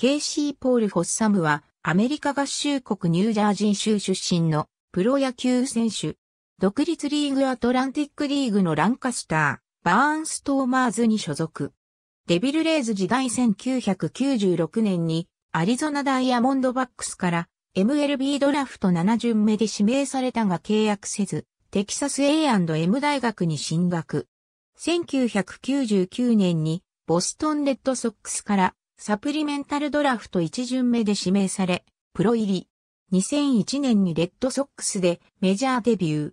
ケイシー・ポール・フォッサムは、アメリカ合衆国ニュージャージー州出身のプロ野球選手。独立リーグアトランティックリーグのランカスター、バーンストーマーズに所属。デビルレイズ時代1996年にアリゾナダイヤモンドバックスから MLB ドラフト7巡目で指名されたが契約せず、テキサス A&M 大学に進学。1999年にボストンレッドソックスからサプリメンタルドラフト1巡目で指名され、プロ入り。2001年にレッドソックスでメジャーデビュー。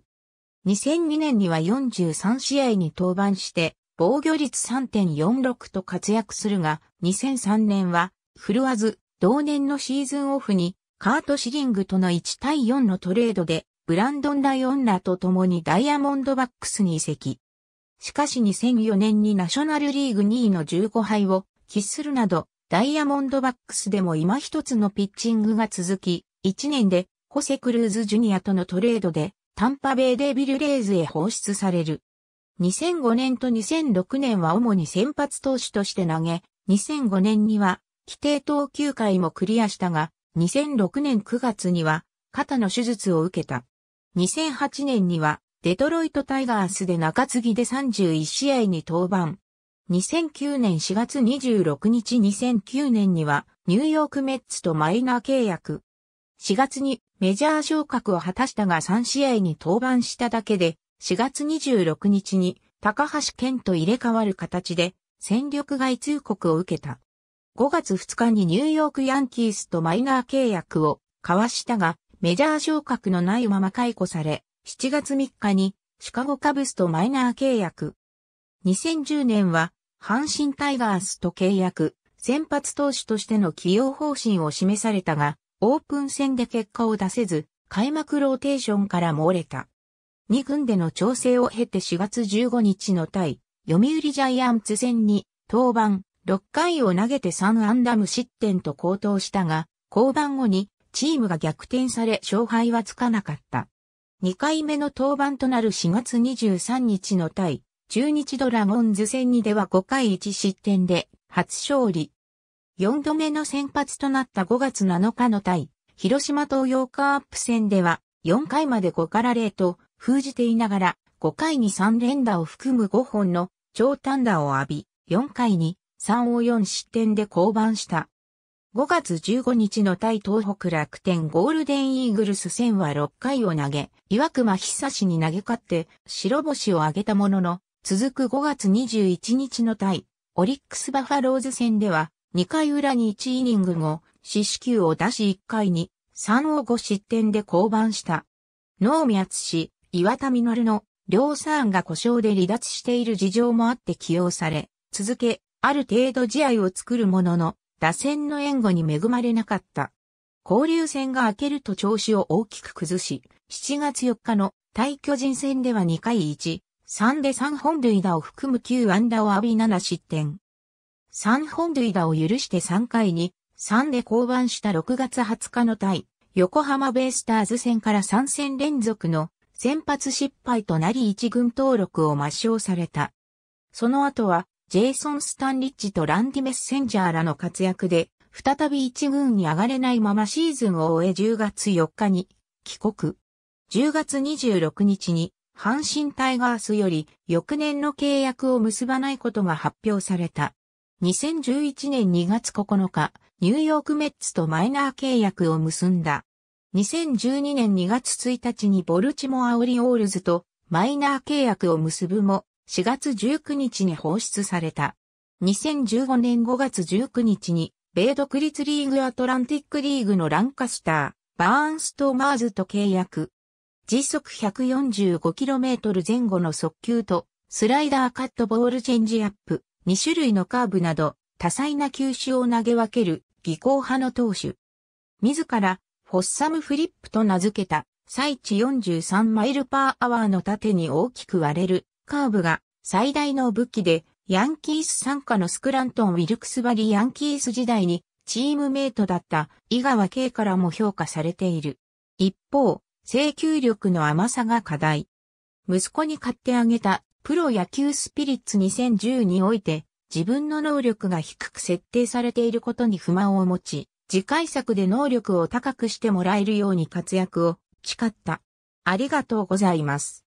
2002年には43試合に登板して、防御率3.46と活躍するが、2003年は振るわず、同年のシーズンオフにカート・シリングとの1対4のトレードで、ブランドン・ライオンらと共にダイヤモンドバックスに移籍。しかし2004年にナショナルリーグ2位の15敗を喫するなど、ダイヤモンドバックスでも今一つのピッチングが続き、1年でホセ・クルーズ・ジュニアとのトレードでタンパベイ・デビル・レーズへ放出される。2005年と2006年は主に先発投手として投げ、2005年には規定投球回もクリアしたが、2006年9月には肩の手術を受けた。2008年にはデトロイトタイガースで中継ぎで31試合に登板、2009年4月26日2009年にはニューヨークメッツとマイナー契約。4月にメジャー昇格を果たしたが3試合に登板しただけで、4月26日に高橋健と入れ替わる形で戦力外通告を受けた。5月2日にニューヨークヤンキースとマイナー契約を交わしたが、メジャー昇格のないまま解雇され、7月3日にシカゴカブスとマイナー契約。2010年は阪神タイガースと契約、先発投手としての起用方針を示されたが、オープン戦で結果を出せず、開幕ローテーションから漏れた。2軍での調整を経て4月15日の対、読売ジャイアンツ戦に、登板、6回を投げて3ンダム失点と高騰したが、降板後に、チームが逆転され勝敗はつかなかった。2回目の登板となる4月23日の対、中日ドラゴンズ戦にでは5回1失点で初勝利。4度目の先発となった5月7日の対、広島東洋カープ戦では4回まで5から0と封じていながら5回に3連打を含む5本の長短打を浴び、4回に3を4失点で降板した。5月15日の対東北楽天ゴールデンイーグルス戦は6回を投げ、岩隈久志に投げ勝って白星を挙げたものの、続く5月21日の対、オリックスバファローズ戦では、2回裏に1イニング後、四死球を出し1回に、3を5失点で降板した。能見厚氏、岩田稔の、両サーンが故障で離脱している事情もあって起用され、続け、ある程度試合を作るものの、打線の援護に恵まれなかった。交流戦が明けると調子を大きく崩し、7月4日の対巨人戦では2回1、3で3本塁打を含む9安打を浴び7失点。3本塁打を許して3回に、3で降板した6月20日の対、横浜ベイスターズ戦から3戦連続の先発失敗となり1軍登録を抹消された。その後は、ジェイソン・スタンリッジとランディ・メッセンジャーらの活躍で、再び1軍に上がれないままシーズンを終え10月4日に帰国。10月26日に阪神タイガースより翌年の契約を結ばないことが発表された。2011年2月9日、ニューヨークメッツとマイナー契約を結んだ。2012年2月1日にボルチモアオリオールズとマイナー契約を結ぶも、4月19日に放出された。2015年5月19日に、米独立リーグアトランティックリーグのランカスター、バーンストーマーズと契約。時速 145km 前後の速球と、スライダーカットボールチェンジアップ、2種類のカーブなど、多彩な球種を投げ分ける、技巧派の投手。自ら、フォッサムフリップと名付けた、最地43マイルパーアワーの縦に大きく割れる、カーブが、最大の武器で、ヤンキース参加のスクラントン・ウィルクスバリヤンキース時代にチームメイトだった井川圭からも評価されている。一方、請求力の甘さが課題。息子に買ってあげたプロ野球スピリッツ2010において自分の能力が低く設定されていることに不満を持ち、次回作で能力を高くしてもらえるように活躍を誓った。ありがとうございます。